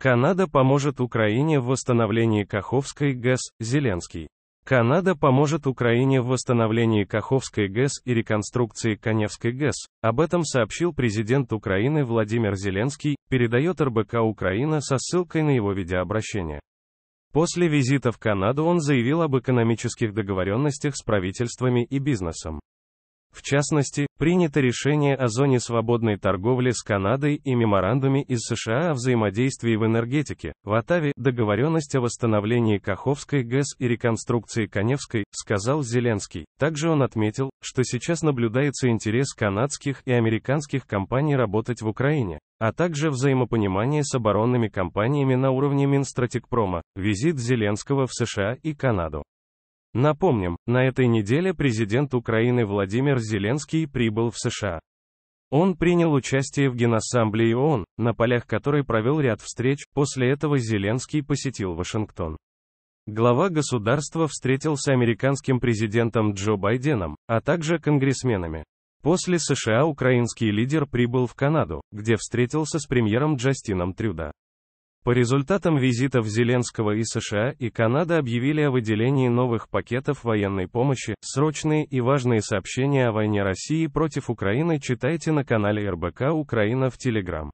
Канада поможет Украине в восстановлении Каховской ГЭС, Зеленский. Канада поможет Украине в восстановлении Каховской ГЭС и реконструкции Коневской ГЭС. Об этом сообщил президент Украины Владимир Зеленский, передает РБК Украина со ссылкой на его видеообращение. После визита в Канаду он заявил об экономических договоренностях с правительствами и бизнесом. В частности, принято решение о зоне свободной торговли с Канадой и меморандуме из США о взаимодействии в энергетике. В Оттаве договоренность о восстановлении Каховской ГЭС и реконструкции Коневской, сказал Зеленский. Также он отметил, что сейчас наблюдается интерес канадских и американских компаний работать в Украине а также взаимопонимание с оборонными компаниями на уровне Минстратегпрома, визит Зеленского в США и Канаду. Напомним, на этой неделе президент Украины Владимир Зеленский прибыл в США. Он принял участие в Генассамблее ООН, на полях которой провел ряд встреч, после этого Зеленский посетил Вашингтон. Глава государства встретился с американским президентом Джо Байденом, а также конгрессменами. После США украинский лидер прибыл в Канаду, где встретился с премьером Джастином Трюда. По результатам визитов Зеленского и США и Канада объявили о выделении новых пакетов военной помощи. Срочные и важные сообщения о войне России против Украины читайте на канале РБК Украина в Телеграм.